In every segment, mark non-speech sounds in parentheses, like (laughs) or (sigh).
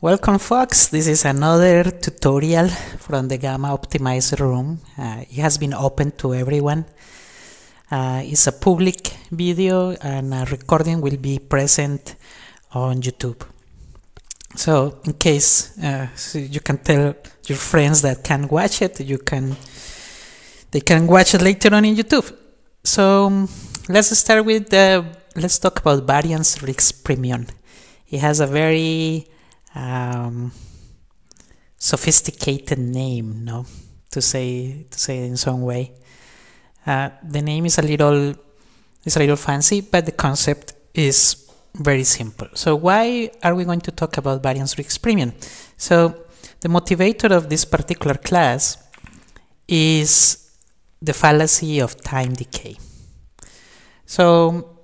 Welcome folks, this is another tutorial from the Gamma Optimizer Room. Uh, it has been open to everyone. Uh, it's a public video and a recording will be present on YouTube. So in case uh, so you can tell your friends that can watch it, you can they can watch it later on in YouTube. So um, let's start with, let's talk about Variance Risk Premium. It has a very um, sophisticated name, no? To say to say it in some way. Uh, the name is a little is a little fancy, but the concept is very simple. So why are we going to talk about variance risk premium? So the motivator of this particular class is the fallacy of time decay. So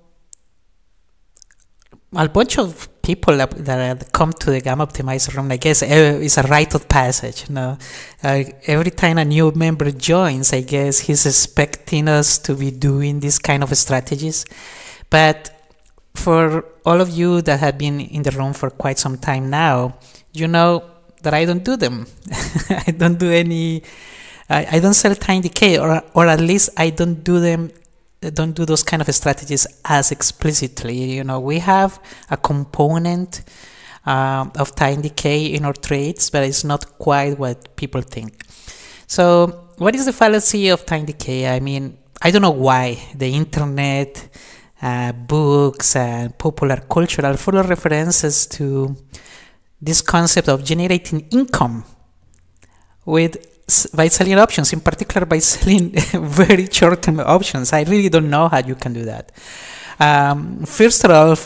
a bunch of people that, that come to the Gamma optimizer room, I guess eh, it's a rite of passage. You know? Uh, every time a new member joins, I guess he's expecting us to be doing this kind of strategies. But for all of you that have been in the room for quite some time now, you know that I don't do them. (laughs) I don't do any. I, I don't sell time decay, or or at least I don't do them don't do those kind of strategies as explicitly. You know, we have a component uh, of time decay in our trades, but it's not quite what people think. So, what is the fallacy of time decay? I mean, I don't know why the internet, uh, books, and uh, popular culture are full of references to this concept of generating income with by selling options, in particular by (laughs) selling very short-term options. I really don't know how you can do that. Um, first of all,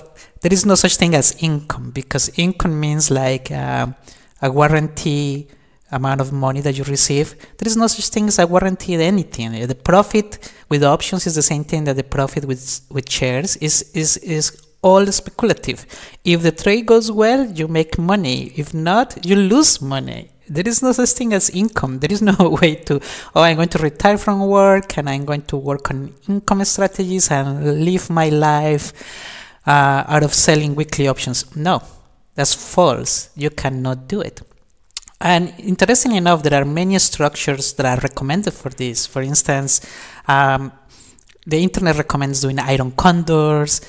there is no such thing as income because income means like uh, a warranty amount of money that you receive. There is no such thing as a warranty anything. The profit with options is the same thing that the profit with with shares is is is all speculative. If the trade goes well, you make money. If not, you lose money there is no such thing as income. There is no (laughs) way to, oh, I'm going to retire from work and I'm going to work on income strategies and live my life uh, out of selling weekly options. No, that's false. You cannot do it. And interestingly enough, there are many structures that are recommended for this. For instance, um, the internet recommends doing iron condors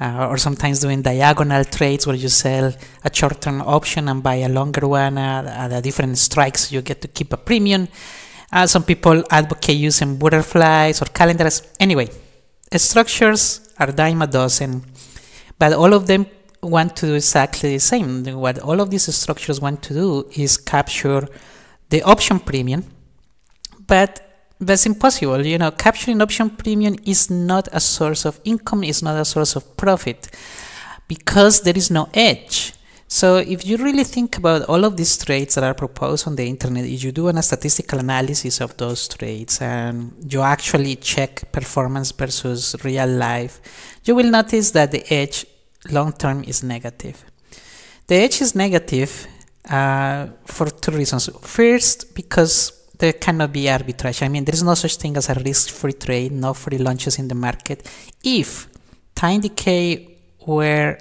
uh, or sometimes doing diagonal trades where you sell a short-term option and buy a longer one at, at a different strikes you get to keep a premium uh, some people advocate using butterflies or calendars anyway structures are dime a dozen but all of them want to do exactly the same what all of these structures want to do is capture the option premium but that's impossible. You know, capturing option premium is not a source of income, it's not a source of profit because there is no edge. So if you really think about all of these trades that are proposed on the internet, if you do a statistical analysis of those trades and you actually check performance versus real life, you will notice that the edge long term is negative. The edge is negative uh, for two reasons. First, because there cannot be arbitrage. I mean, there is no such thing as a risk-free trade, no free lunches in the market. If time decay were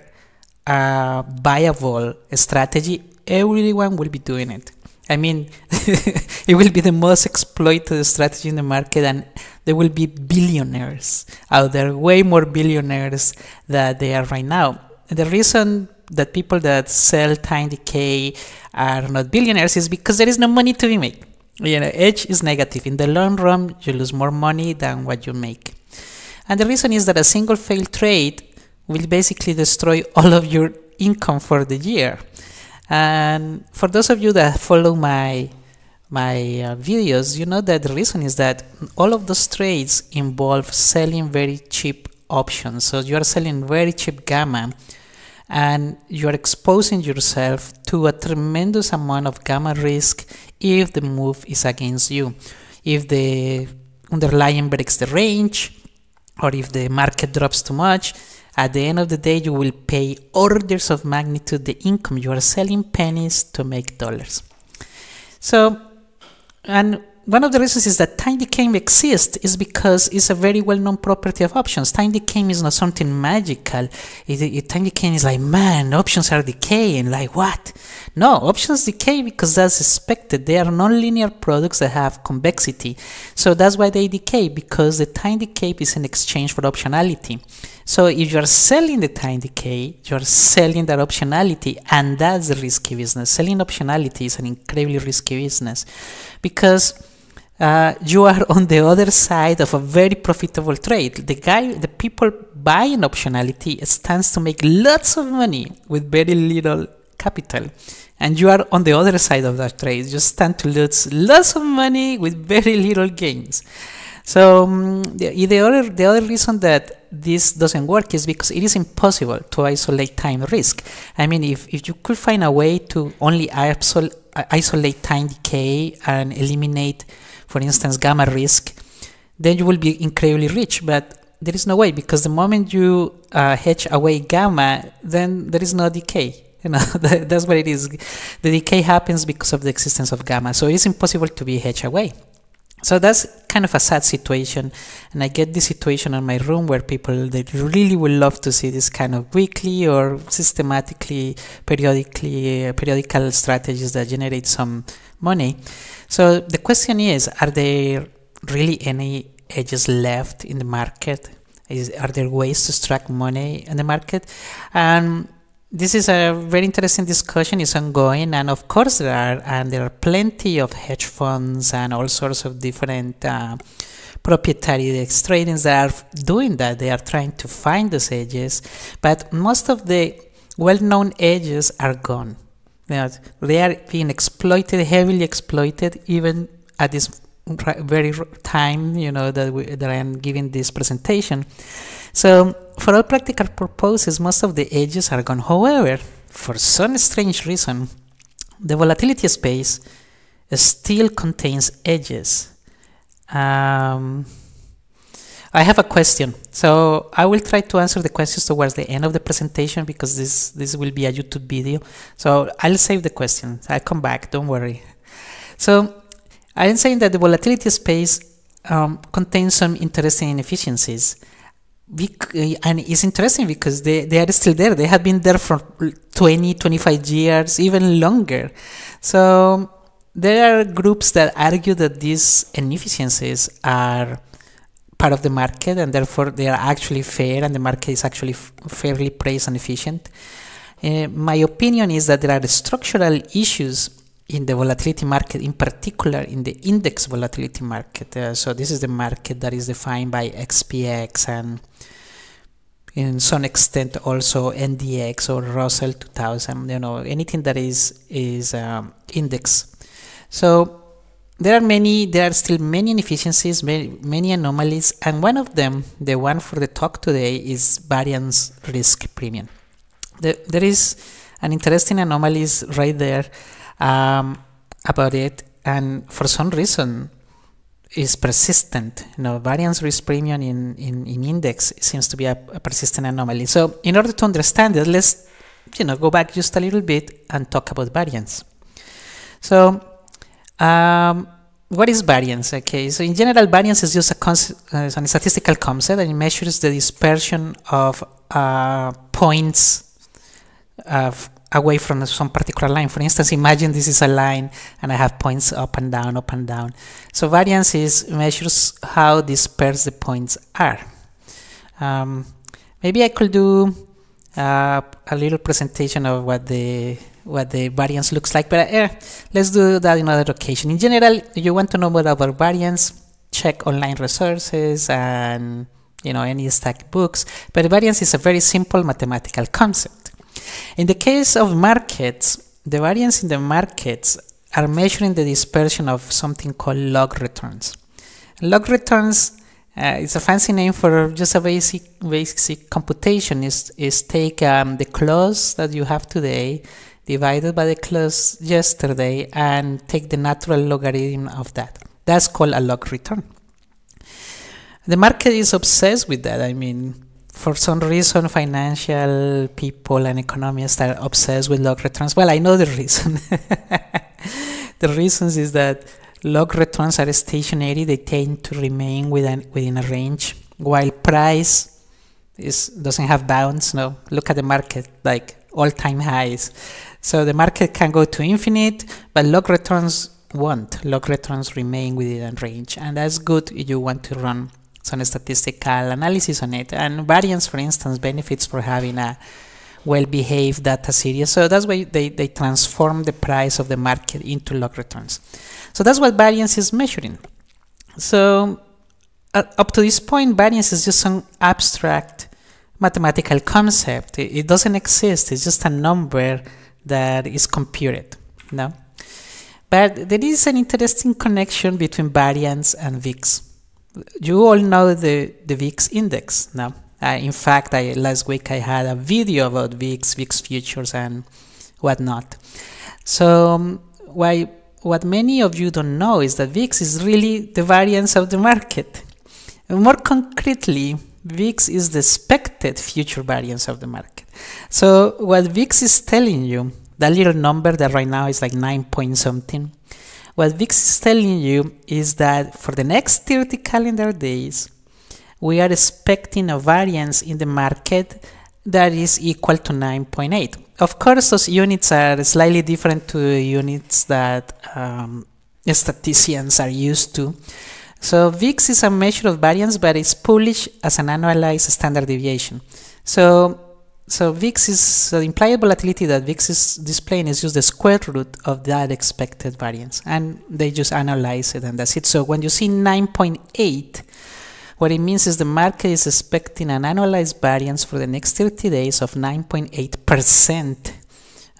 a viable strategy, everyone will be doing it. I mean, (laughs) it will be the most exploited strategy in the market, and there will be billionaires out there, way more billionaires than they are right now. The reason that people that sell time decay are not billionaires is because there is no money to be made you know edge is negative in the long run you lose more money than what you make and the reason is that a single failed trade will basically destroy (laughs) all of your income for the year and for those of you that follow my my uh, videos you know that the reason is that all of those trades involve selling very cheap options so you are selling very cheap gamma and you are exposing yourself to a tremendous amount of gamma risk if the move is against you. If the underlying breaks the range or if the market drops too much, at the end of the day, you will pay orders of magnitude the income. You are selling pennies to make dollars. So, and one of the reasons is that time decay exists is because it's a very well-known property of options. Time decay is not something magical. It, it, time decay is like, man, options are decaying. Like what? No, options decay because that's expected. They are non-linear products that have convexity. So that's why they decay because the time decay is in exchange for optionality. So if you are selling the time decay, you are selling that optionality, and that's a risky business. Selling optionality is an incredibly risky business because uh, you are on the other side of a very profitable trade. The guy, the people buying optionality stands to make lots of money with very little capital, and you are on the other side of that trade. You stand to lose lots of money with very little gains. So um, the, the, other the other reason that this doesn't work is because it is impossible to isolate time risk. I mean, if, if you could find a way to only isolate isolate time decay and eliminate, for instance, gamma risk, then you will be incredibly rich. But there is no way because the moment you uh, hedge away gamma, then there is no decay. (laughs) You know (laughs) that's what it is. The decay happens because of the existence of gamma, so it's impossible to be hedged away. So that's kind of a sad situation. And I get this situation in my room where people that really would love to see this kind of weekly or systematically, periodically, uh, periodical strategies that generate some money. So the question is, are there really any edges left in the market? Is, are there ways to extract money in the market? And um, this is a very interesting discussion is ongoing and of course there are and there are plenty of hedge funds and all sorts of different uh, proprietary tradings that are doing that they are trying to find those edges but most of the well-known edges are gone you know, they are being exploited heavily exploited even at this very time you know that, we, that i am giving this presentation so for all practical purposes, most of the edges are gone. However, for some strange reason, the volatility space still contains edges. Um, I have a question. So I will try to answer the questions towards the end of the presentation because this, this will be a YouTube video. So I'll save the questions. I'll come back, don't worry. So I am saying that the volatility space um, contains some interesting inefficiencies we, eh, and it's interesting because they, they are still there. They have been there for 20, 25 years, even longer. So there are groups that argue that these inefficiencies are part of the market and therefore they are actually fair and the market is actually fairly priced and efficient. Uh, eh, my opinion is that there are structural issues in the volatility market, in particular in the index volatility market. Uh, so this is the market that is defined by XPX and in some extent also NDX or Russell 2000. You know anything that is is um, index. So there are many. There are still many inefficiencies, many, many anomalies, and one of them, the one for the talk today, is variance risk premium. The, there is an interesting anomaly right there um, about it and for some reason is persistent. You know, variance risk premium in, in, in index seems to be a, a, persistent anomaly. So in order to understand it, let's you know go back just a little bit and talk about variance. So um, what is variance? Okay, so in general, variance is just a, uh, a statistical concept and it measures the dispersion of uh, points of away from some particular line. For instance, imagine this is a line and I have points up and down, up and down. So variance is measures how dispersed the points are. Um, maybe I could do uh, a little presentation of what the what the variance looks like, but eh, let's do that in another occasion. In general, you want to know more about variance, check online resources and you know any stack books, but variance is a very simple mathematical concept. In the case of markets, the variance in the markets are measuring the dispersion of something called log returns. Log returns uh, is a fancy name for just a basic basic computation. Is is take um, the close that you have today divided by the close yesterday and take the natural logarithm of that. That's called a log return. The market is obsessed with that. I mean, for some reason, financial people and economists are obsessed with log returns. Well, I know the reason. (laughs) the reasons is that log returns are stationary; they tend to remain within within a range, while price is doesn't have bounds. No, look at the market, like all-time highs. So the market can go to infinite, but log returns won't. Log returns remain within a range, and that's good if you want to run some statistical analysis on it. And variance, for instance, benefits for having a well-behaved data series. So that's why they, they transform the price of the market into log returns. So that's what variance is measuring. So uh, up to this point, variance is just an abstract mathematical concept. It, it doesn't exist. It's just a number that is computed. No, but there is an interesting connection between variance and VIX you all know the, the VIX index now. Uh, in fact, I, last week I had a video about VIX, VIX futures and whatnot. So um, why, what many of you don't know is that VIX is really the variance of the market. And more concretely, VIX is the expected future variance of the market. So what VIX is telling you, that little number that right now is like 9 point something, what VIX is telling you is that for the next 30 calendar days, we are expecting a variance in the market that is equal to 9.8. Of course, those units are slightly different to the units that um, statisticians are used to. So VIX is a measure of variance, but it's published as an annualized standard deviation. So so VIX is the implied volatility that VIX is displaying is just the square root of that expected variance and they just analyze it and that's it. So when you see 9.8 what it means is the market is expecting an annualized variance for the next 30 days of 9.8%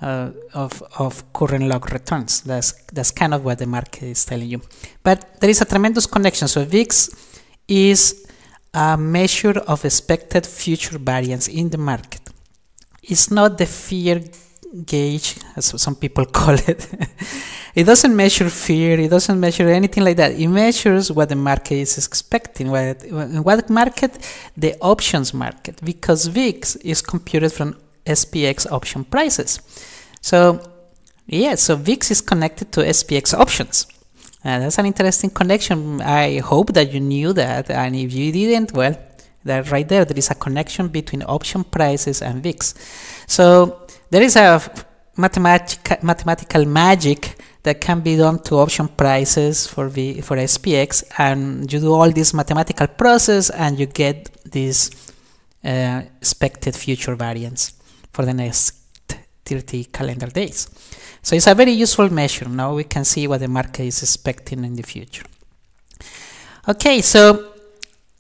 uh, of, of current log returns. That's, that's kind of what the market is telling you. But there is a tremendous connection. So VIX is a measure of expected future variance in the market. It's not the fear gauge, as some people (laughs) call it. it doesn't measure fear, it doesn't measure anything like that. It measures what the market is expecting, what, what market, the options market, because VIX is computed from SPX option prices. So, yeah, so VIX is connected to SPX options. Uh, that's an interesting connection. I hope that you knew that, and if you didn't, well, that right there, there is a connection between option prices and VIX. So there is a mathematical magic that can be done to option prices for the for SPX, and you do all this mathematical process, and you get this uh, expected future variance for the next 30 calendar days. So it's a very useful measure. Now we can see what the market is expecting in the future. Okay, so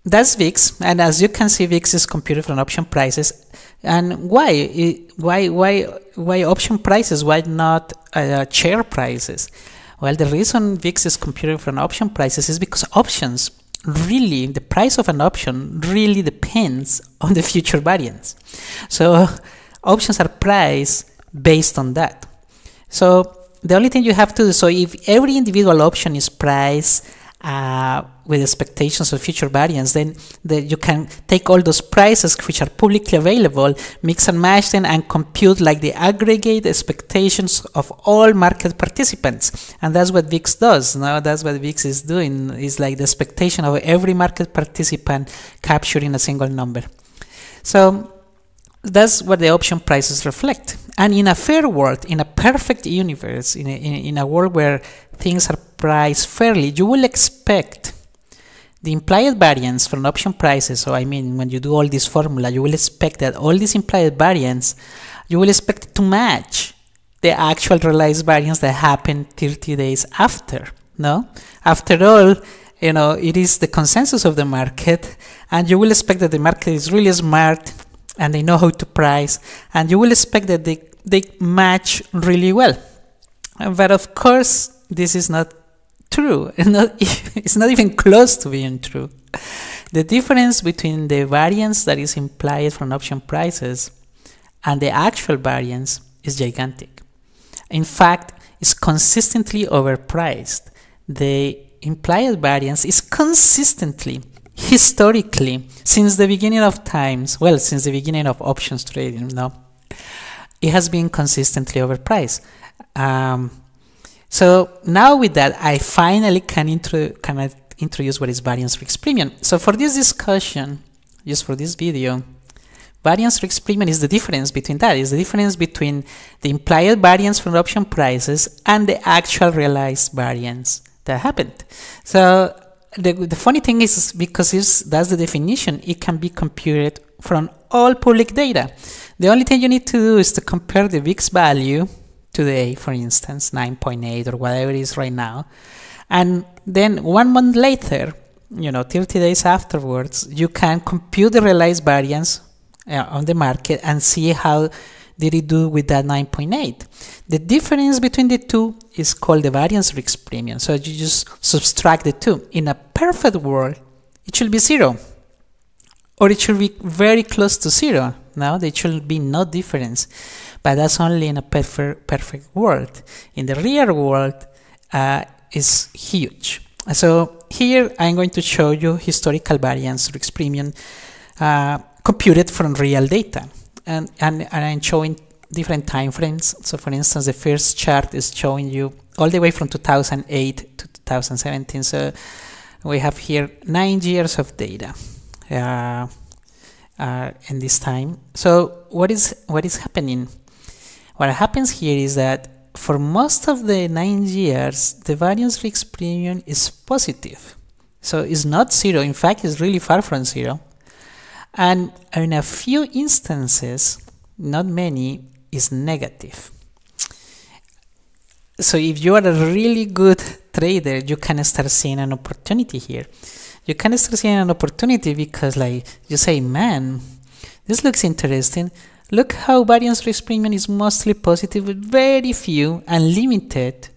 that's VIX, and as you can see, VIX is computed from option prices. And why, why, why, why option prices? Why not uh, share prices? Well, the reason VIX is computed from option prices is because options really the price of an option really depends on the future variance. So options are priced based on that. So the only thing you have to do, so if every individual option is priced uh, with expectations of future variants, then you can take all those prices which are publicly available, mix and match them, and compute like the aggregate expectations of all market participants. And that's what VIX does. Now that's what VIX is doing. Is like the expectation of every market participant capturing a single number. So that's what the option prices reflect. And in a fair world, in a perfect universe, in a, in, in a world where things are price fairly, you will expect the implied variance from option prices, so I mean when you do all this formula, you will expect that all these implied variance, you will expect to match the actual realized variance that happened 30 days after, no? After all, you know, it is the consensus of the market and you will expect that the market is really smart and they know how to price and you will expect that they, they match really well. But of course, this is not true. (laughs) It's not, it's not even close to being true. The difference between the variance that is implied from option prices and the actual variance is gigantic. In fact, it's consistently overpriced. The implied variance is consistently, historically, since the beginning of times, well, since the beginning of options trading, no, it has been consistently overpriced. Um, so now with that, I finally can, intro, can introduce what is variance risk premium. So for this discussion, just for this video, variance risk premium is the difference between that, is the difference between the implied variance from option prices and the actual realized variance that happened. So the, the funny thing is because it's, that's the definition, it can be computed from all public data. The only thing you need to do is to compare the VIX value today, for instance, 9.8 or whatever it is right now. And then one month later, you know, 30 days afterwards, you can compute the realized variance uh, on the market and see how did it do with that 9.8. The difference between the two is called the variance risk premium. So you just subtract the two. In a perfect world, it should be zero, or it should be very close to zero now there should be no difference but that's only in a perfect, perfect world in the real world uh, is huge so here I'm going to show you historical variance risk premium uh, computed from real data and, and, and I'm showing different time frames. So for instance, the first chart is showing you all the way from 2008 to 2017. So we have here nine years of data. Uh, uh, in this time. So what is what is happening? What happens here is that for most of the nine years, the variance risk premium is positive. So it's not zero. In fact, it's really far from zero. And in a few instances, not many, is negative. So if you are a really good trader, you can start seeing an opportunity here you can still see an opportunity because like you say, man, this looks interesting. Look how variance risk premium is mostly positive with very few limited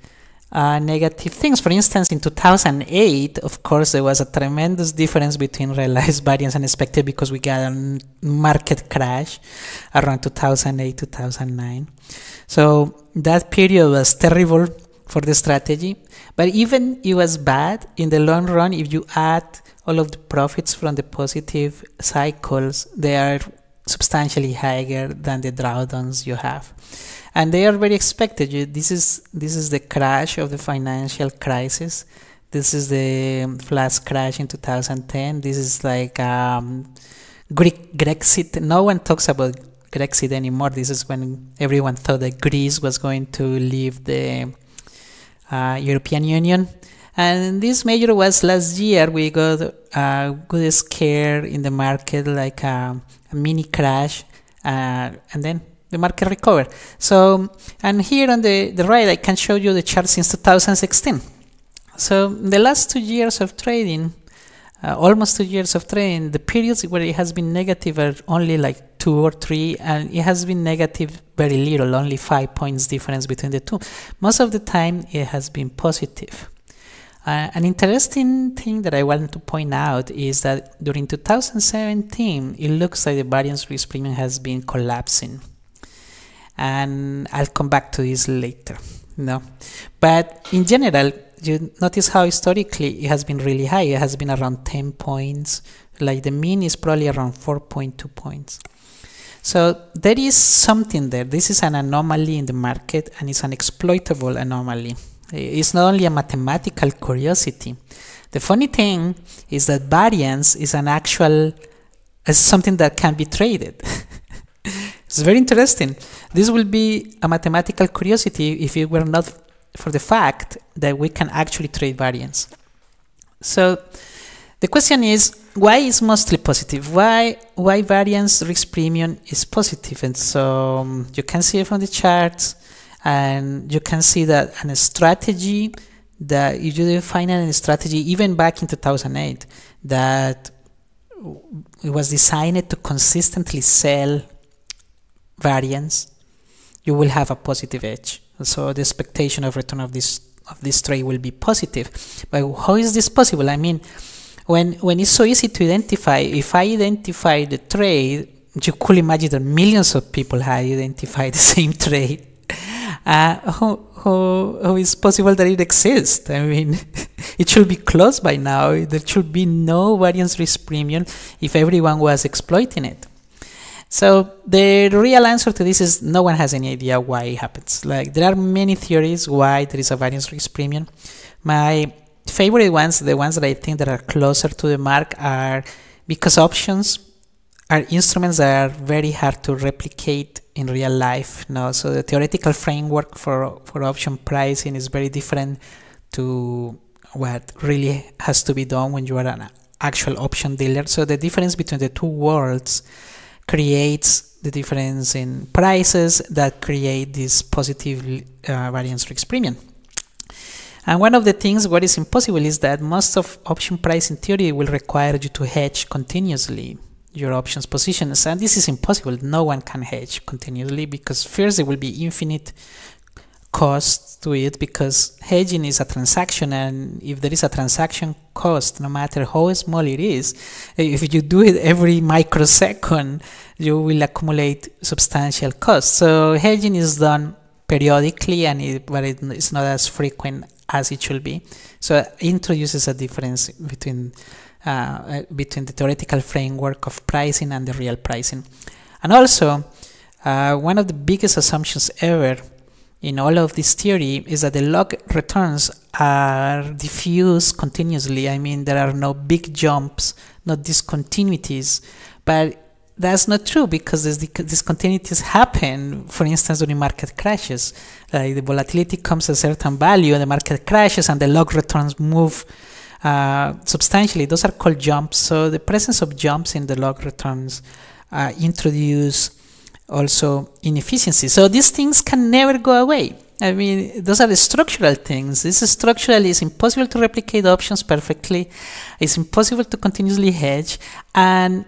uh, negative things. For instance, in 2008, of course, there was a tremendous difference between realized (laughs) variance and expected because we got a market crash around 2008, 2009. So that period was terrible for the strategy. But even it was bad in the long run, if you add all of the profits from the positive cycles, they are substantially higher than the drawdowns you have. And they are very expected. This is this is the crash of the financial crisis. This is the flash crash in 2010. This is like um, Greek Grexit. No one talks about Grexit anymore. This is when everyone thought that Greece was going to leave the uh, European Union. And this measure was last year. We got a uh, good scare in the market, like a, uh, a mini crash, and then the market recovered. So, and here on the, the right, I can show you the chart since 2016. So the last two years of trading, uh, almost two years of training, the periods where it has been negative are only like two or three, and it has been negative very little, only five points difference between the two. Most of the time, it has been positive. Uh, an interesting thing that I want to point out is that during 2017, it looks like the variance risk premium has been collapsing. And I'll come back to this later. No, but in general, you notice how historically it has been really high. It has been around 10 points. Like the mean is probably around 4.2 points. So there is something there. This is an anomaly in the market and it's an exploitable anomaly. It's not only a mathematical curiosity. The funny thing is that variance is an actual is something that can be traded. (laughs) it's very interesting. This will be a mathematical curiosity if it were not for the fact that we can actually trade variance. So the question is, why is mostly positive? Why why variance risk premium is positive? And so um, you can see from the charts, and you can see that a strategy that you define a strategy even back in 2008 that it was designed to consistently sell variance, you will have a positive edge so the expectation of return of this of this trade will be positive but how is this possible i mean when when it's so easy to identify if i identify the trade you could imagine that millions of people had identified the (laughs) same trade uh, how, how, how is possible that it exists i mean (laughs) it should be closed by now there should be no variance risk premium if everyone was exploiting it so the real answer to this is no one has any idea why it happens. Like there are many theories why there is a variance risk premium. My favorite ones, the ones that I think that are closer to the mark are because options are instruments that are very hard to replicate in real life. Now, so the theoretical framework for for option pricing is very different to what really has to be done when you are an actual option dealer. So the difference between the two worlds creates the difference in prices that create this positive uh, variance risk premium. And one of the things what is impossible is that most of option price in theory will require you to hedge continuously your options positions and this is impossible no one can hedge continuously because first there will be infinite cost to it because hedging is a transaction and if there is a transaction cost no matter how small it is if you do it every microsecond you will accumulate substantial cost so hedging is done periodically and it, but it, it's not as frequent as it should be so it introduces a difference between uh, between the theoretical framework of pricing and the real pricing and also uh, one of the biggest assumptions ever in all of this theory is that the log returns are diffused continuously. I mean, there are no big jumps, no discontinuities, but that's not true because these discontinuities happen, for instance, during market crashes. Like the volatility comes a certain value and the market crashes and the log returns move uh, substantially. Those are called jumps. So the presence of jumps in the log returns uh, introduce also inefficiency. So these things can never go away. I mean, those are the structural things. This is structural is impossible to replicate options perfectly. It's impossible to continuously hedge, and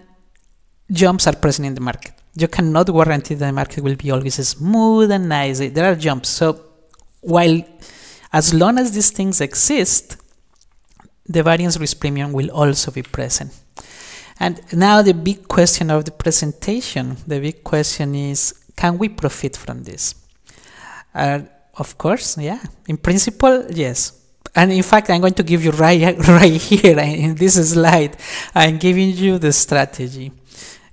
jumps are present in the market. You cannot guarantee the market will be always smooth and nice. There are jumps. So while as long as these things exist, the variance risk premium will also be present. And now the big question of the presentation, the big question is, can we profit from this? Uh, of course, yeah. In principle, yes. And in fact, I'm going to give you (laughs) right, right here uh, in this slide, I'm giving you the strategy.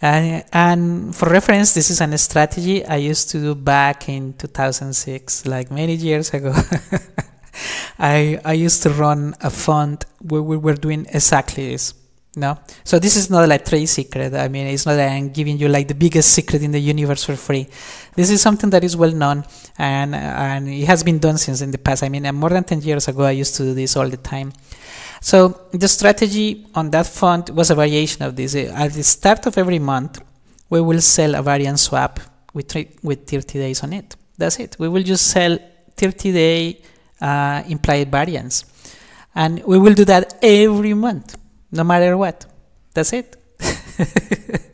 Uh, and for reference, this is a strategy I used to do back in 2006, like many years ago. (laughs) I, I used to run a fund where we were doing exactly this. No. So this is not like trade secret. I mean, it's not that I'm giving you like the biggest secret in the universe for free. This is something that is well known and and it has been done since in the past. I mean, uh, more than 10 years ago, I used to do this all the time. So the strategy on that fund was a variation of this. Uh, at the start of every month, we will sell a variance swap with with 30 days on it. That's it. We will just sell 30 day uh, implied variance, and we will do that every month no matter what. That's it.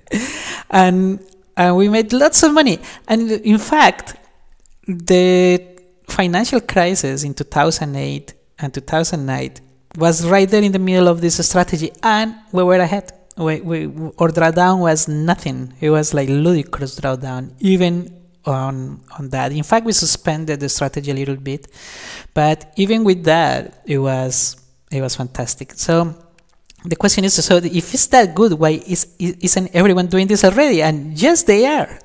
(laughs) and and we made lots of money. And in fact, the financial crisis in 2008 and 2009 was right there in the middle of this strategy, and we were ahead. We, we, our drawdown was nothing. It was like ludicrous drawdown, even on on that. In fact, we suspended the strategy a little bit, but even with that, it was it was fantastic. So the question is so if it's that good why is, isn't everyone doing this already and yes they are (laughs)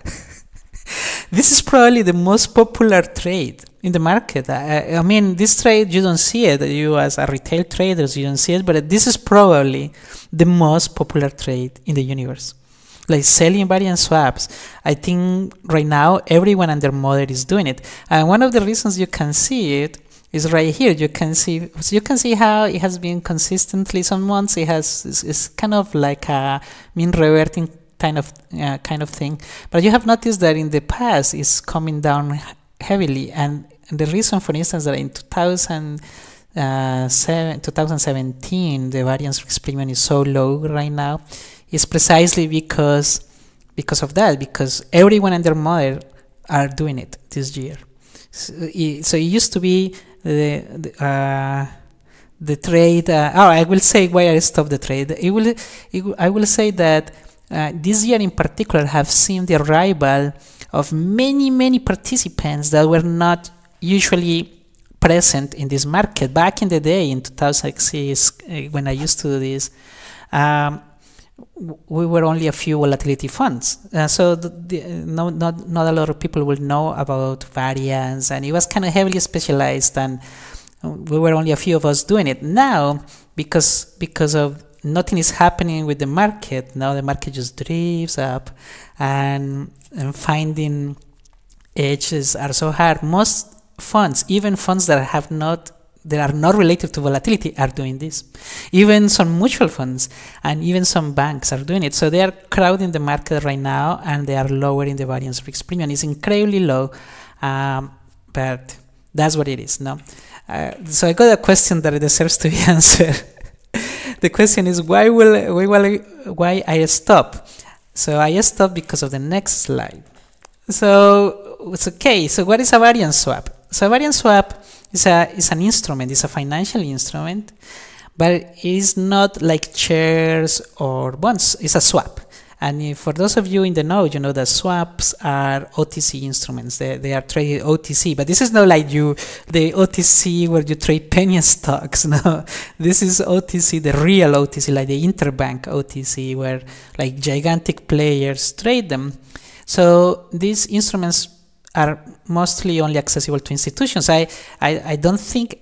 this is probably the most popular trade in the market I, I, mean this trade you don't see it you as a retail traders you don't see it but this is probably the most popular trade in the universe like selling variant swaps i think right now everyone and their mother is doing it and one of the reasons you can see it is right here. You can see so you can see how it has been consistently some months. It has it's, it's kind of like a mean reverting kind of uh, kind of thing. But you have noticed that in the past it's coming down heavily, and the reason, for instance, that in 2000. Uh, seven, 2017 the variance risk premium is so low right now is precisely because because of that because everyone and their mother are doing it this year so it, so it used to be the, the, uh, the trade. Uh, oh, I will say why I stopped the trade. It will, it, I will say that uh, this year in particular have seen the arrival of many, many participants that were not usually present in this market. Back in the day, in 2006, uh, when I used to do this, um, we were only a few volatility funds. Uh, so the, the, no, not, not a lot of people will know about variance, and it was kind of heavily specialized, and we were only a few of us doing it. Now, because because of nothing is happening with the market, now the market just drifts up, and, and finding edges are so hard. Most funds, even funds that have not that are not related to volatility are doing this. Even some mutual funds and even some banks are doing it. So they are crowding the market right now and they are lowering the variance risk premium. It's incredibly low, um, but that's what it is. No, uh, so I got a question that deserves to be (laughs) answered. the question is why will why will I, why I stop? So I stop because of the next slide. So it's okay. So what is a variance swap? So a variance swap it's, a, it's an instrument, it's a financial instrument, but it's not like shares or bonds, it's a swap. And for those of you in the know, you know that swaps are OTC instruments. They, they are traded OTC, but this is not like you the OTC where you trade penny (laughs) stocks. No, this is OTC, the real OTC, like the interbank OTC, where like gigantic players trade them. So these instruments are mostly only accessible to institutions. I, I, I don't think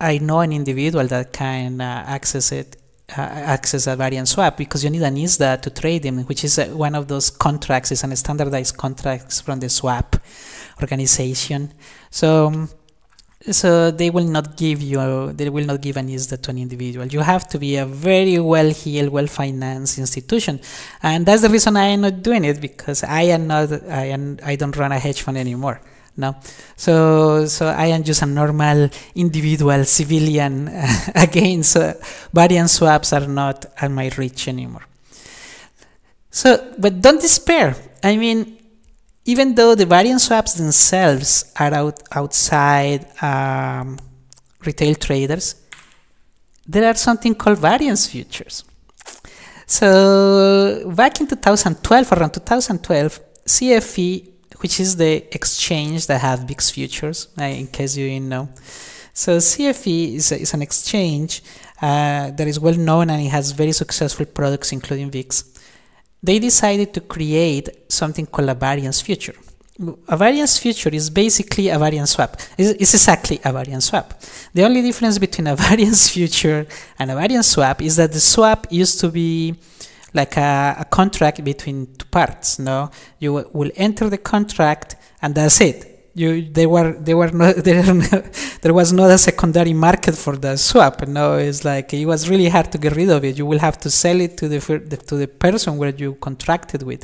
I know an individual that can uh, access it, uh, access a variant swap because you need an ISDA to trade them, which is uh, one of those contracts, It's a standardized contracts from the swap organization. So um, so they will not give you a, they will not give an ISDA to an individual you have to be a very well heeled well financed institution and that's the reason i am not doing it because i am not i am i don't run a hedge fund anymore no so so i am just a normal individual civilian (laughs) again so variance swaps are not at my reach anymore so but don't despair i mean even though the variant swaps themselves are out, outside um, retail traders, there are something called variance futures. So back in 2012, around 2012, CFE, which is the exchange that have VIX futures, uh, in case you didn't know. So CFE is, is an exchange uh, that is well known and it has very successful products, including VIX they decided to create something called a variance future. A variance future is basically a variance swap. It's, exactly a variance swap. The only difference between a (laughs) variance future and a variance swap is that the swap used to be like a, a, contract between two parts. No, you will enter the contract and that's it you they were they were not (laughs) there, there was not a secondary market for the swap no it's like it was really hard to get rid of it you will have to sell it to the to the person where you contracted with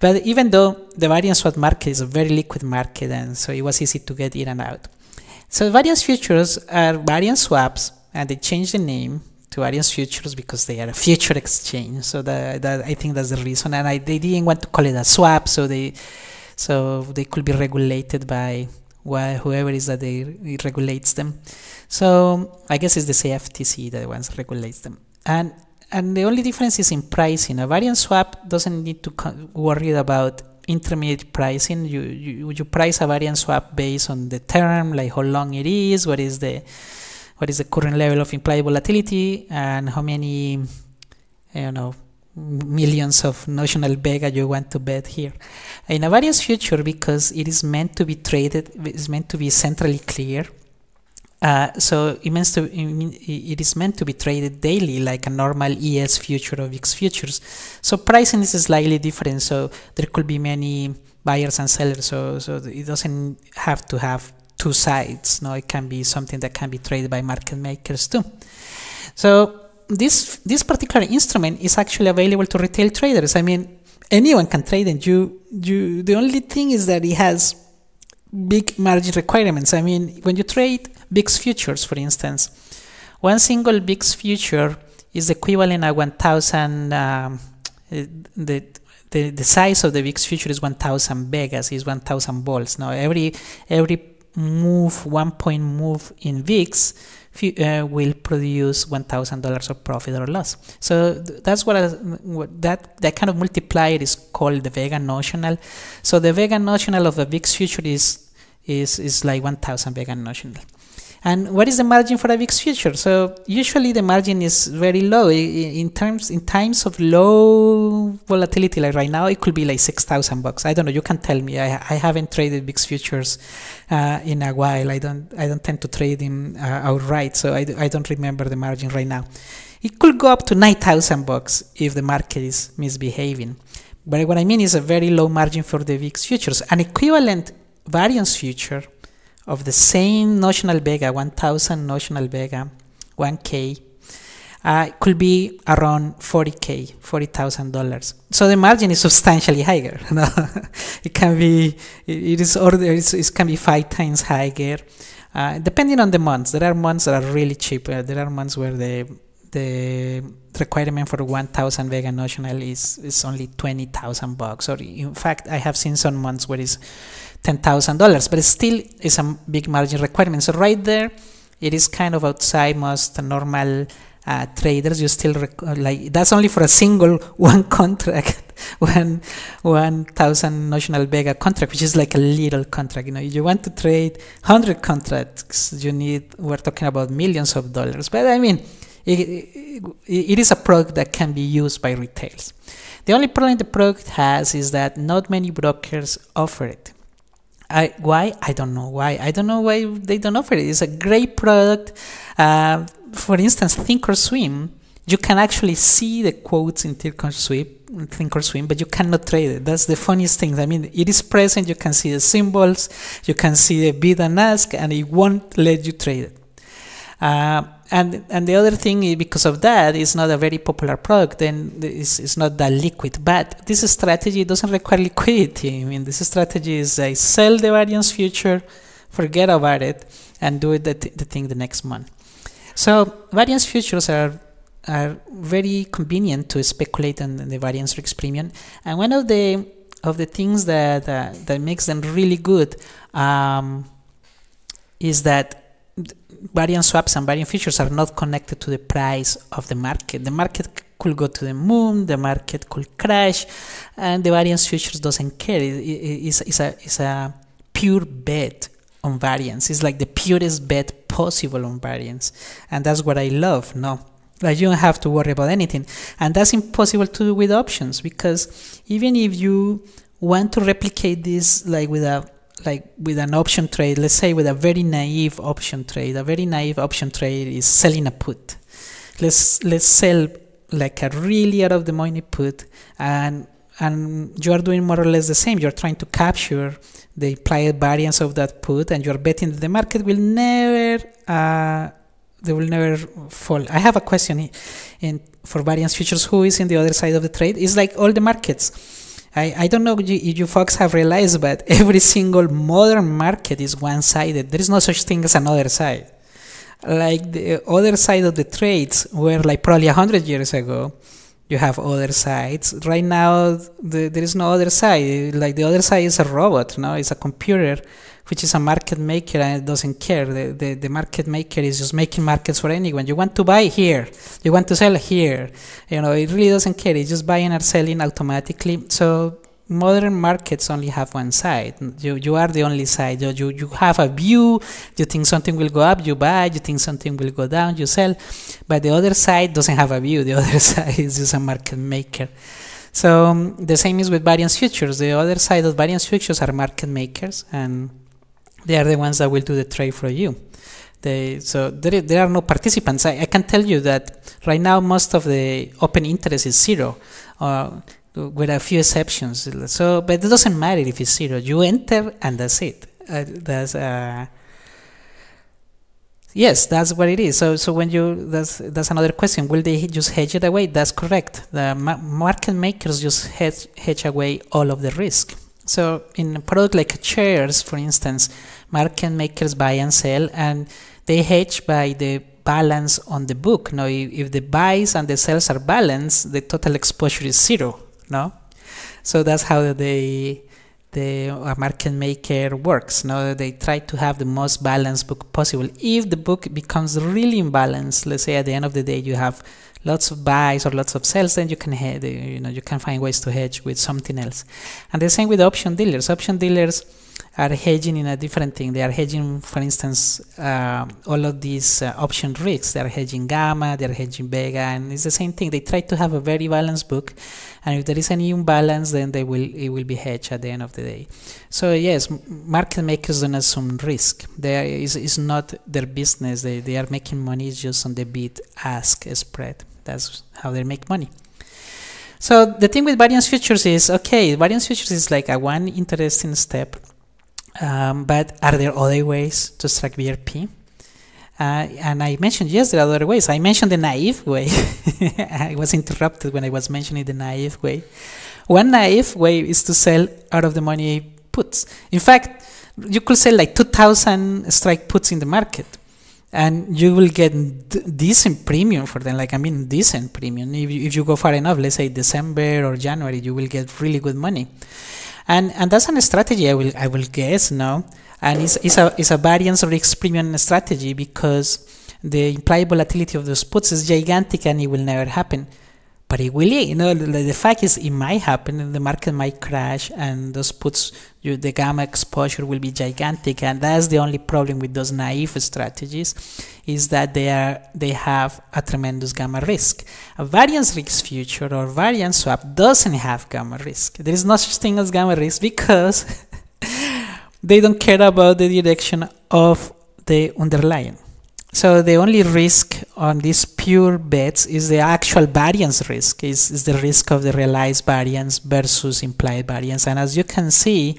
but even though the variance swap market is a very liquid market and so it was easy to get in and out so variance futures are variance swaps and they changed the name to variance futures because they are a future exchange so that, that i think that's the reason and I, they didn't want to call it a swap so they so they could be regulated by whoever is that they regulates them. So I guess it's the CFTC that once regulates them. And and the only difference is in pricing. A variance swap doesn't need to worry about intermediate pricing. You, you you price a variance swap based on the term, like how long it is, what is the what is the current level of implied volatility, and how many you know millions of notional Vega you want to bet here. In a various future, because it is meant to be traded, it's meant to be centrally clear. Uh, so it means to it is meant to be traded daily like a normal ES future of X futures. So pricing is slightly different. So there could be many buyers and sellers. So so it doesn't have to have two sides. No, it can be something that can be traded by market makers too. So this this particular instrument is actually available to retail traders. I mean, anyone can trade it. You you the only thing is that it has big margin requirements. I mean, when you trade VIX futures, for instance, one single VIX future is equivalent at 1,000. Um, the the, the size of the VIX future is 1,000 Vegas, is 1,000 volts. Now every every move, one point move in VIX uh, will produce $1,000 of profit or loss. So that's what, I, what, that that kind of multiplier is called the Vega notional. So the Vega notional of a VIX future is is is like 1,000 Vega notional. And what is the margin for a VIX future? So usually the margin is very low in terms in times of low volatility. Like right now, it could be like six thousand bucks. I don't know. You can tell me. I, I haven't traded VIX futures uh, in a while. I don't I don't tend to trade them uh, outright, so I, I don't remember the margin right now. It could go up to nine thousand bucks if the market is misbehaving. But what I mean is a very low margin for the VIX futures. An equivalent variance future of the same notional vega, 1000 notional vega, 1K, uh, could be around 40K, $40,000. So the margin is substantially higher. (laughs) it can be, it is order, it can be five times higher. Uh, depending on the months, there are months that are really cheap. Uh, there are months where the the requirement for 1000 Vega National is, is only 20,000 bucks. Or in fact, I have seen some months where it's $10,000, but it still is a big margin requirement. So right there, it is kind of outside most normal uh, traders. You still uh, like that's only for a single (laughs) one contract, (laughs) one one thousand notional Vega contract, which is like a little contract. You know, if you want to trade hundred contracts, you need we're talking about millions of dollars. But I mean, it, it is a product that can be used by retailers. The only problem the product has is that not many brokers offer it. I, why? I don't know why. I don't know why they don't offer it. It's a great product. Uh, for instance, Thinkorswim, you can actually see the quotes in Thinkorswim, Thinkorswim, but you cannot trade it. That's the funniest thing. I mean, it is present. You can see the symbols. You can see the bid and ask, and it won't let you trade it. Uh, and and the other thing is because of that, it's not a very popular product, then it's, it's not that liquid. But this strategy doesn't require liquidity. I mean, this strategy is I sell the variance future, forget about it, and do the, th the thing the next month. So variance futures are are very convenient to speculate on the variance risk premium. And one of the of the things that uh, that makes them really good um, is that variant swaps and variant features are not connected to the price of the market. The market could go to the moon, the market could crash, and the variance features doesn't care. It, it, it's, it's, a, it's a pure bet on variance. It's like the purest bet possible on variance. And that's what I love, no? Like you don't have to worry about anything. And that's impossible to do with options because even if you want to replicate this like with a like with an option trade, let's say with a very naive option trade, a very naive option trade is selling a put. Let's let's sell like a really out of the money put, and and you are doing more or less the same. You're trying to capture the implied variance of that put, and you're betting that the market will never uh, they will never fall. I have a question in, in for variance futures. Who is in the other side of the trade? It's like all the markets I, I don't know if you, if you folks have realized, but (laughs) every single modern market is one sided. There is no such thing as another side. Like the other side of the trades were like probably 100 years ago. You have other sides. Right now, the, there is no other side. Like the other side is a robot, no? It's a computer which is a market maker and doesn't care. The, the, the, market maker is just making markets for anyone. You want to buy here, you want to sell here. You know, it really doesn't care. It's just buying or selling automatically. So modern markets only have one side. You, you are the only side. You, you, you have a view, you think something will go up, you buy, you think something will go down, you sell. But the other side doesn't have a view. The (laughs) other side is just a market maker. So um, the same is with variance futures. The other side of variance futures are market makers and they are the ones that will do the trade for you. They, so there, there are no participants. I, I, can tell you that right now most of the open interest is zero, uh, with a few exceptions. So, but it doesn't matter if it's zero. You enter and that's it. Uh, that's uh, yes, that's what it is. So, so when you that's that's another question. Will they just hedge it away? That's correct. The ma market makers just hedge, hedge away all of the risk. So in a product like shares, for instance, market makers buy and sell, and they hedge by the balance on the book. Now, if the buys and the sells are balanced, the total exposure is zero. No, so that's how they the market maker works. Now they try to have the most balanced book possible. If the book becomes really imbalanced, let's say at the end of the day you have lots of buys or lots of sales, then you can you know you can find ways to hedge with something else. And the same with option dealers. Option dealers are hedging in a different thing. They are hedging, for instance, uh, all of these uh, option risks. They are hedging gamma, they are hedging vega, and it's the same thing. They try to have a very balanced book, and if there is any imbalance, then they will it will be hedged at the end of the day. So yes, market makers don't assume risk. There is is not their business. They they are making money just on the bid ask spread. That's how they make money. So the thing with variance features is okay, variance features is like a one interesting step, um, but are there other ways to extract VRP? Uh, and I mentioned, yes, there are other ways. I mentioned the naive way. (laughs) I was interrupted when I was mentioning the naive way. One naive way is to sell out of the money puts. In fact, you could sell like 2,000 strike puts in the market and you will get decent premium for them like i mean decent premium if you, if you go far enough let's say december or january you will get really good money and and that's a strategy i will i will guess now and it's, it's a it's a variance risk premium strategy because the implied volatility of those puts is gigantic and it will never happen but it will you know the, the, fact is it might happen and the market might crash and those puts you, the gamma exposure will be gigantic and that's the only problem with those naive strategies is that they are they have a tremendous gamma risk a variance risk future or variance swap doesn't have gamma risk there is no such thing as gamma risk because (laughs) they don't care about the direction of the underlying so the only risk on these pure bets is the actual variance risk, is, is the risk of the realized variance versus implied variance. And as you can see,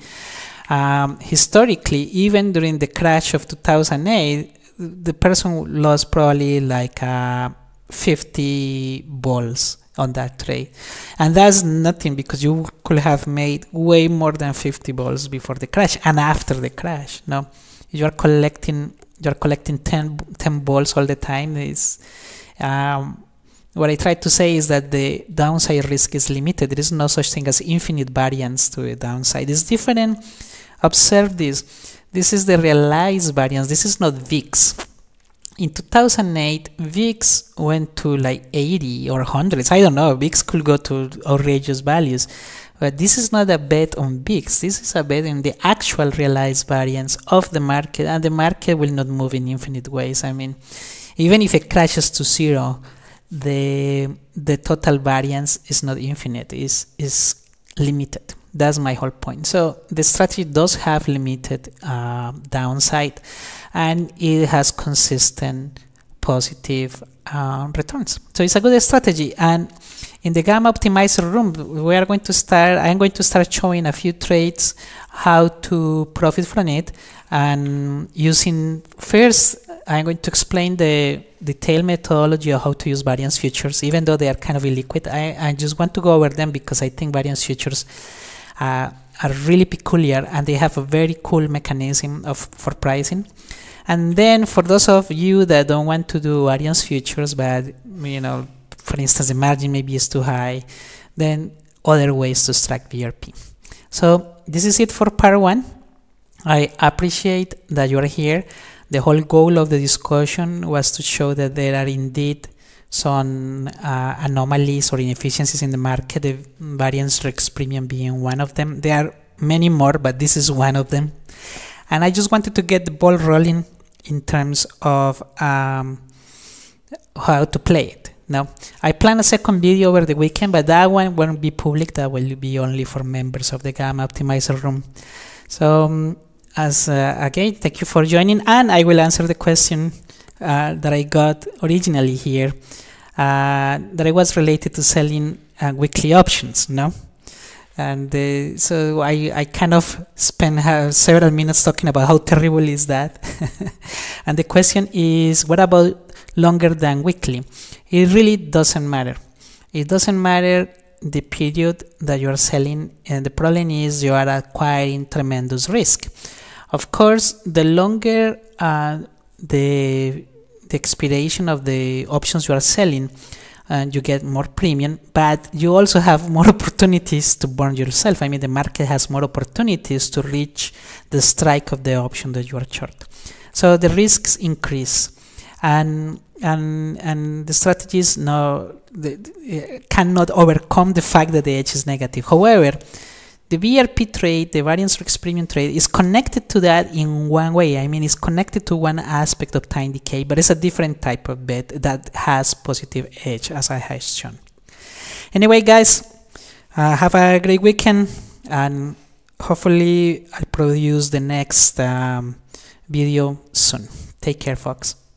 um, historically, even during the crash of 2008, the person lost probably like uh, 50 balls on that trade. And that's nothing because you could have made way more than 50 balls before the crash and after the crash. No, you are collecting you're collecting 10, 10 balls all the time is um, what I try to say is that the downside risk is limited. There is no such thing as infinite variance to a downside. It's different. Observe this. This is the realized variance. This is not VIX. In 2008, VIX went to like 80 or hundred. I don't know. VIX could go to outrageous values. But this is not a bet on VIX. This is a bet on the actual realized variance of the market, and the market will not move in infinite ways. I mean, even if it crashes to zero, the the total variance is not infinite. is is limited. That's my whole point. So the strategy does have limited uh, downside, and it has consistent positive uh, returns. So it's a good strategy and in the gamma optimizer room, we are going to start, I'm going to start showing a few trades, how to profit from it, and using, first, I'm going to explain the detailed methodology of how to use variance futures, even though they are kind of illiquid. I, I just want to go over them because I think variance futures uh, are really peculiar and they have a very cool mechanism of for pricing. And then for those of you that don't want to do variance futures, but you know for instance the margin maybe is too high then other ways to extract VRP so this is it for part one I appreciate that you are here the whole goal of the discussion was to show that there are indeed some uh, anomalies or inefficiencies in the market, the variance risk premium being one of them. There are many more, but this is one of them. And I just wanted to get the ball rolling in terms of um, how to play it. Now, I plan a second video over the weekend, but that one won't be public. That will be only for members of the Gamma Optimizer Room. So, um, as uh, again, thank you for joining, and I will answer the question uh, that I got originally here, uh, that I was related to selling uh, weekly options. No, and uh, so I, I kind of spent uh, several minutes talking about how terrible is that, (laughs) and the question is, what about longer than weekly. It really doesn't matter. It doesn't matter the period that you are selling and the problem is you are acquiring tremendous risk. Of course, the longer uh, the, the expiration of the options you are selling, and uh, you get more premium, but you also have (laughs) more opportunities to burn yourself. I mean, the market has more opportunities to reach the strike of the option that you are short. So the risks increase and and and the strategies now cannot overcome the fact that the edge is negative. However, the VRP trade, the variance risk premium trade, is connected to that in one way. I mean, it's connected to one aspect of time decay, but it's a different type of bet that has positive edge, as I have shown. Anyway, guys, uh, have a great weekend, and hopefully I'll produce the next um, video soon. Take care, folks.